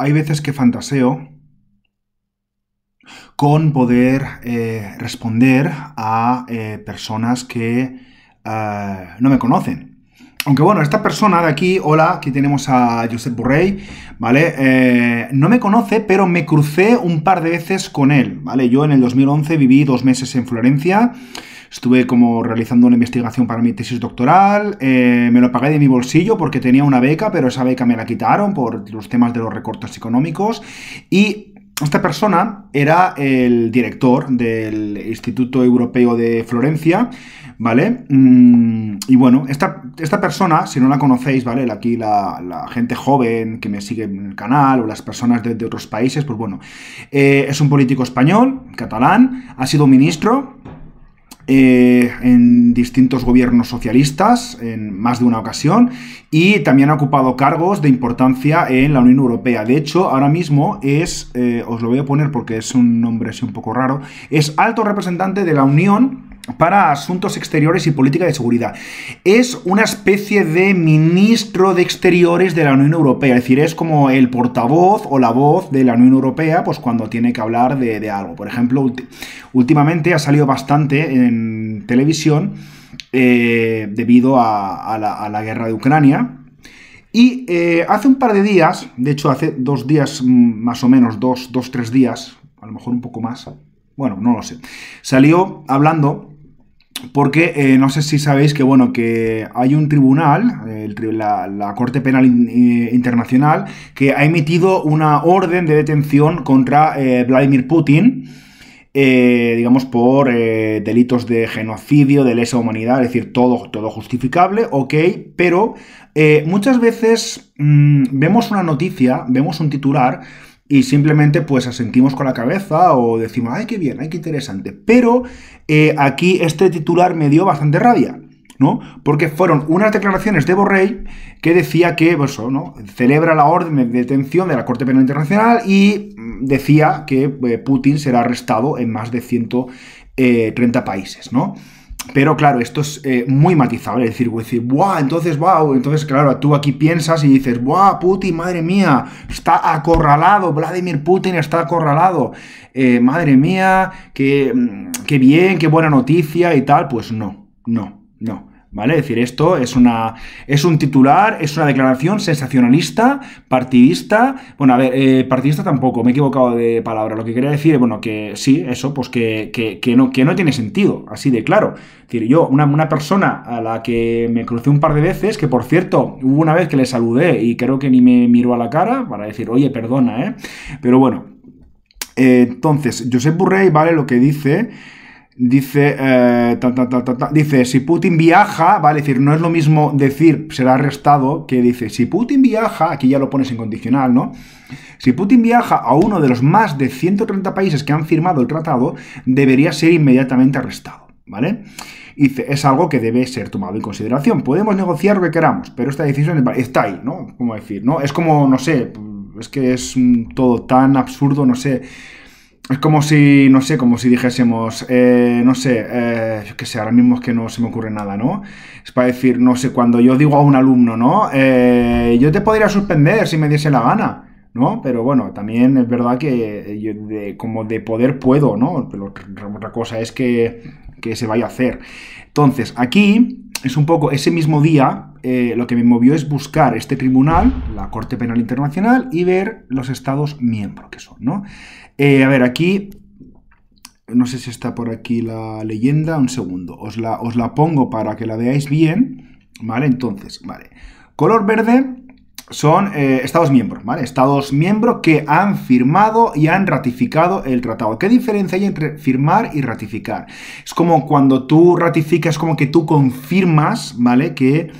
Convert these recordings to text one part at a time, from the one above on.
hay veces que fantaseo con poder eh, responder a eh, personas que eh, no me conocen. Aunque bueno, esta persona de aquí, hola, aquí tenemos a Josep Burrey, ¿vale? no me conoce, pero me crucé un par de veces con él, ¿vale? Yo en el 2011 viví dos meses en Florencia Estuve como realizando una investigación para mi tesis doctoral, eh, me lo pagué de mi bolsillo porque tenía una beca, pero esa beca me la quitaron por los temas de los recortes económicos y esta persona era el director del Instituto Europeo de Florencia, ¿vale? Mm, y bueno, esta, esta persona, si no la conocéis, ¿vale? Aquí la, gente joven que me sigue en el canal o las personas de, otros países, pues bueno, eh, es un político español, catalán, ha sido ministro eh, en distintos gobiernos socialistas en más de una ocasión y también ha ocupado cargos de importancia en la Unión Europea. De hecho, ahora mismo es, eh, os lo voy a poner porque es un nombre así un poco raro, es alto representante de la Unión para Asuntos Exteriores y Política de Seguridad. Es una especie de ministro de Exteriores de la Unión Europea, es decir, es como el portavoz o la voz de la Unión Europea pues cuando tiene que hablar de, algo. Por ejemplo, últimamente ha salido bastante en televisión eh, debido a, la, guerra de Ucrania. Y eh, hace un par de días, de hecho hace dos días mm, más o menos, dos, dos, tres días, a lo mejor un poco más, bueno, no lo sé, salió hablando porque eh, no sé si sabéis que, bueno, que hay un tribunal, eh, la, Corte Penal eh, Internacional, que ha emitido una orden de detención contra Vladimir Putin, digamos, por delitos de genocidio, de lesa humanidad, es decir, todo, todo justificable, ok, pero muchas veces mm, vemos una noticia, vemos un titular y simplemente pues asentimos con la cabeza o decimos, ay, qué bien, ay, qué interesante. Pero eh, aquí este titular me dio bastante rabia. ¿no? Porque fueron unas declaraciones de Borrell que decía que pues, ¿no? celebra la orden de detención de la Corte Penal Internacional y mm, decía que eh, Putin será arrestado en más de 130 eh, países, ¿no? Pero claro, esto es eh, muy matizable, es decir, decir, ¡buah! Entonces, wow, entonces, claro, tú aquí piensas y dices, ¡buah, Putin, madre mía! Está acorralado, Vladimir Putin está acorralado. Eh, madre mía, qué, mm, qué bien, qué buena noticia y tal. Pues no, no, no. ¿Vale? Es decir, esto es, una, es un titular, es una declaración sensacionalista, partidista. Bueno, a ver, eh, partidista tampoco, me he equivocado de palabra. Lo que quería decir es, bueno, que sí, eso, pues que, no, que no tiene sentido, así de claro. Es decir, yo, una, persona a la que me crucé un par de veces, que por cierto, hubo una vez que le saludé y creo que ni me miró a la cara para decir, oye, perdona, ¿eh? Pero bueno. Eh, entonces, Josep Burrey, ¿vale? Lo que dice Dice, eh, dice, si Putin viaja, vale, es decir, no es lo mismo decir será arrestado que dice, si Putin viaja, aquí ya lo pones en condicional, ¿no? Si Putin viaja a uno de los más de 130 países que han firmado el tratado, debería ser inmediatamente arrestado, ¿vale? Dice, es algo que debe ser tomado en consideración. Podemos negociar lo que queramos, pero esta decisión está ahí, ¿no? Como decir, ¿no? Es como, no sé, es que es todo tan absurdo, no sé es como si, no sé, como si dijésemos, eh, no sé, eh, yo sé, ahora mismo es que no se me ocurre nada, ¿no? Es para decir, no sé, cuando yo digo a un alumno, ¿no? Eh, yo te podría suspender si me diese la gana, ¿no? Pero bueno, también es verdad que yo como de poder puedo, ¿no? Pero otra cosa es que, que se vaya a hacer. Entonces, aquí es un poco ese mismo día eh, lo que me movió es buscar este tribunal, la Corte Penal Internacional, y ver los estados miembros que son, ¿no? Eh, a ver, aquí, no sé si está por aquí la leyenda, un segundo, os la, os la pongo para que la veáis bien, ¿vale? Entonces, vale, color verde son eh, Estados miembros, ¿vale? Estados miembros que han firmado y han ratificado el tratado. ¿Qué diferencia hay entre firmar y ratificar? Es como cuando tú ratificas, como que tú confirmas, ¿vale? Que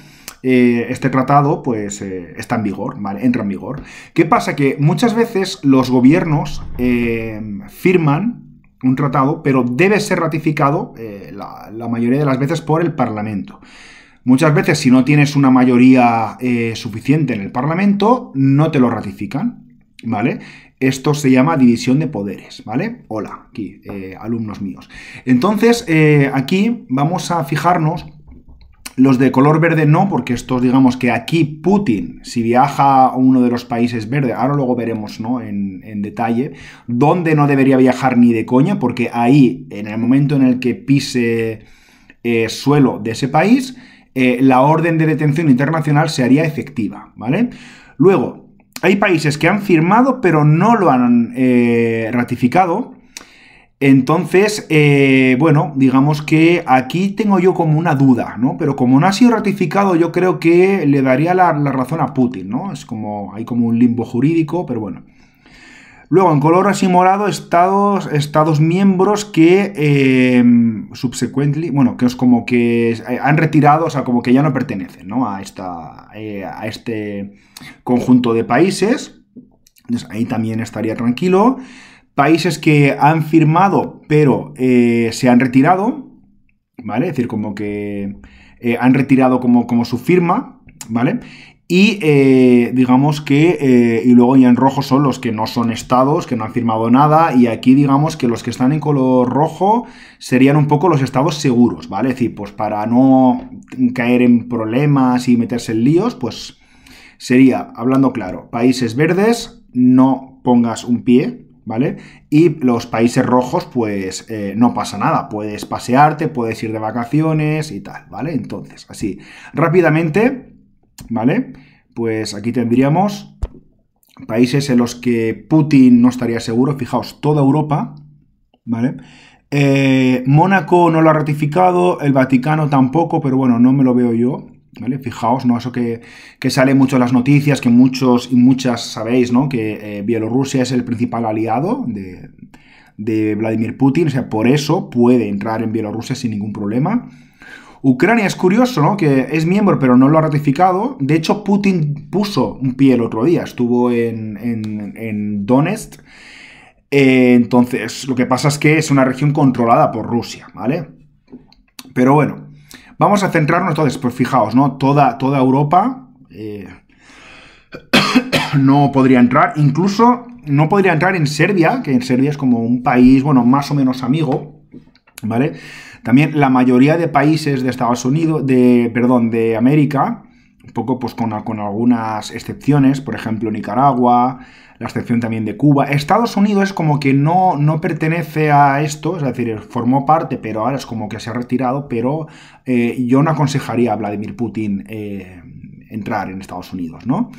eh, este tratado, pues, eh, está en vigor, ¿vale? Entra en vigor. ¿Qué pasa? Que muchas veces los gobiernos firman un tratado, pero debe ser ratificado la, la mayoría de las veces por el Parlamento. Muchas veces, si no tienes una mayoría eh, suficiente en el Parlamento, no te lo ratifican, ¿vale? Esto se llama división de poderes, ¿vale? Hola, aquí, eh, alumnos míos. Entonces, eh, aquí vamos a fijarnos, los de color verde no, porque estos, digamos que aquí Putin, si viaja a uno de los países verdes, ahora luego veremos, ¿no? En, detalle, dónde no debería viajar ni de coña, porque ahí, en el momento en el que pise suelo de ese país, eh, la orden de detención internacional se haría efectiva, ¿vale? Luego, hay países que han firmado pero no lo han eh, ratificado. Entonces, eh, bueno, digamos que aquí tengo yo como una duda, ¿no? Pero como no ha sido ratificado, yo creo que le daría la, la razón a Putin, ¿no? Es como, hay como un limbo jurídico, pero bueno. Luego, en color así morado, estados, estados miembros que eh, bueno, que es como que eh, han retirado, o sea, como que ya no pertenecen, ¿no? A, esta, eh, a este conjunto de países. Entonces, ahí también estaría tranquilo. Países que han firmado, pero eh, se han retirado, ¿vale? Es decir, como que han retirado como, como su firma, ¿vale? Y eh, digamos que, eh, y luego ya en rojo son los que no son estados, que no han firmado nada, y aquí digamos que los que están en color rojo serían un poco los estados seguros, ¿vale? Es decir, pues para no caer en problemas y meterse en líos, pues sería, hablando claro, países verdes, no pongas un pie, ¿vale? Y los países rojos, pues eh, no pasa nada, puedes pasearte, puedes ir de vacaciones y tal, ¿vale? Entonces, así, rápidamente ¿vale? Pues aquí tendríamos países en los que Putin no estaría seguro, fijaos, toda Europa, ¿vale? Eh, Mónaco no lo ha ratificado, el Vaticano tampoco, pero bueno, no me lo veo yo, ¿vale? Fijaos, ¿no? Eso que, que sale mucho en las noticias, que muchos y muchas sabéis, ¿no? Que eh, Bielorrusia es el principal aliado de, de Vladimir Putin, o sea, por eso puede entrar en Bielorrusia sin ningún problema, Ucrania es curioso, ¿no? Que es miembro, pero no lo ha ratificado. De hecho, Putin puso un pie el otro día, estuvo en, en, Donetsk. Eh, entonces, lo que pasa es que es una región controlada por Rusia, ¿vale? Pero bueno, vamos a centrarnos entonces, pues fijaos, ¿no? Toda, toda Europa eh, no podría entrar, incluso no podría entrar en Serbia, que en Serbia es como un país, bueno, más o menos amigo ¿Vale? También la mayoría de países de Estados Unidos, de, perdón, de América, un poco pues con, algunas excepciones, por ejemplo Nicaragua, la excepción también de Cuba. Estados Unidos es como que no, no pertenece a esto, es decir, formó parte, pero ahora es como que se ha retirado, pero eh, yo no aconsejaría a Vladimir Putin eh, entrar en Estados Unidos, ¿no?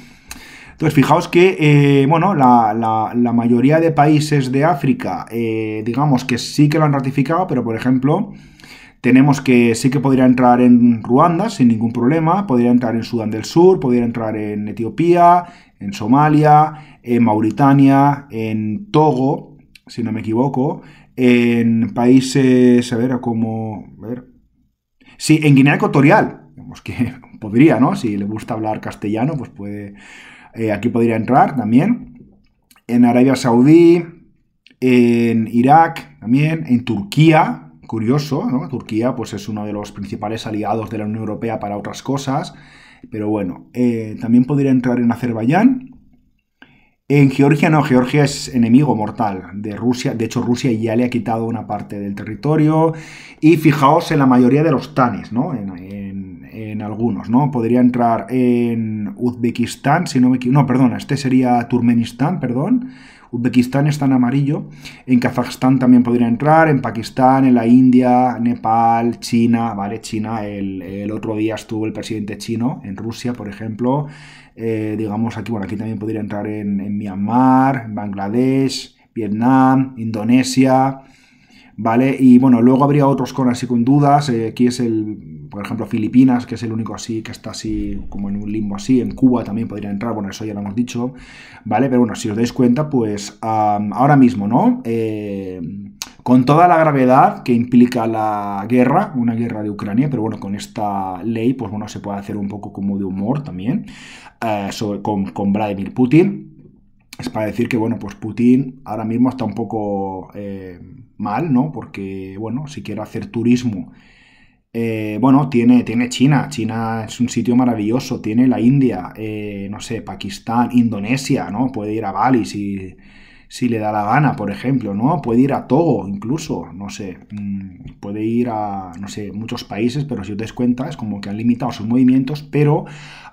Entonces, fijaos que, eh, bueno, la, mayoría de países de África, eh, digamos que sí que lo han ratificado, pero por ejemplo, tenemos que sí que podría entrar en Ruanda sin ningún problema, podría entrar en Sudán del Sur, podría entrar en Etiopía, en Somalia, en Mauritania, en Togo, si no me equivoco, en países, a ver, como, a ver, sí, en Guinea Ecuatorial, digamos que podría, ¿no? Si le gusta hablar castellano, pues puede, eh, aquí podría entrar también, en Arabia Saudí, en Irak también, en Turquía, curioso, ¿no? Turquía pues es uno de los principales aliados de la Unión Europea para otras cosas, pero bueno, eh, también podría entrar en Azerbaiyán, en Georgia no, Georgia es enemigo mortal de Rusia. De hecho, Rusia ya le ha quitado una parte del territorio. Y fijaos en la mayoría de los tanes, ¿no? En, en algunos, ¿no? Podría entrar en Uzbekistán, si no me equivoco. No, perdona, este sería Turkmenistán, perdón. Uzbekistán está en amarillo. En Kazajstán también podría entrar. En Pakistán, en la India, Nepal, China, ¿vale? China, el, otro día estuvo el presidente chino en Rusia, por ejemplo. Eh, digamos aquí, bueno, aquí también podría entrar en, Myanmar, Bangladesh, Vietnam, Indonesia. ¿vale? Y bueno, luego habría otros con así con dudas, aquí eh, es el, por ejemplo, Filipinas, que es el único así que está así como en un limbo así, en Cuba también podría entrar, bueno, eso ya lo hemos dicho, ¿vale? Pero bueno, si os dais cuenta, pues ahora mismo, ¿no? Eh, con toda la gravedad que implica la guerra, una guerra de Ucrania, pero bueno, con esta ley, pues bueno, se puede hacer un poco como de humor también eh, con Vladimir Putin es para decir que, bueno, pues Putin ahora mismo está un poco eh, mal, ¿no? Porque, bueno, si quiere hacer turismo, eh, bueno, tiene, tiene China, China es un sitio maravilloso, tiene la India, eh, no sé, Pakistán, Indonesia, ¿no? Puede ir a Bali si si le da la gana, por ejemplo, ¿no? Puede ir a todo, incluso, no sé, mm, puede ir a, no sé, muchos países, pero si os das cuenta es como que han limitado sus movimientos, pero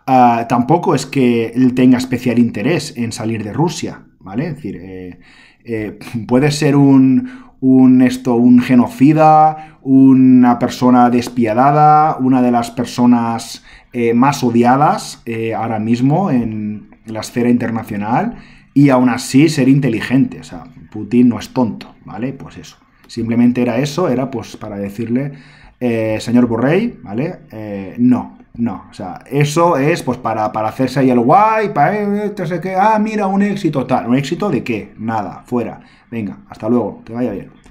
ah, tampoco es que él tenga especial interés en salir de Rusia, ¿vale? Es decir, eh, eh, puede ser un, un, esto, un genocida, una persona despiadada, una de las personas eh, más odiadas ahora mismo en la esfera internacional, y aún así ser inteligente. O sea, Putin no es tonto, ¿vale? Pues eso. Simplemente era eso, era pues para decirle, eh, señor Borrell, ¿vale? Eh, no, no. O sea, eso es pues para, hacerse ahí el guay, para, eh, que, ah, mira, un éxito tal. ¿Un éxito de qué? Nada, fuera. Venga, hasta luego, que vaya bien.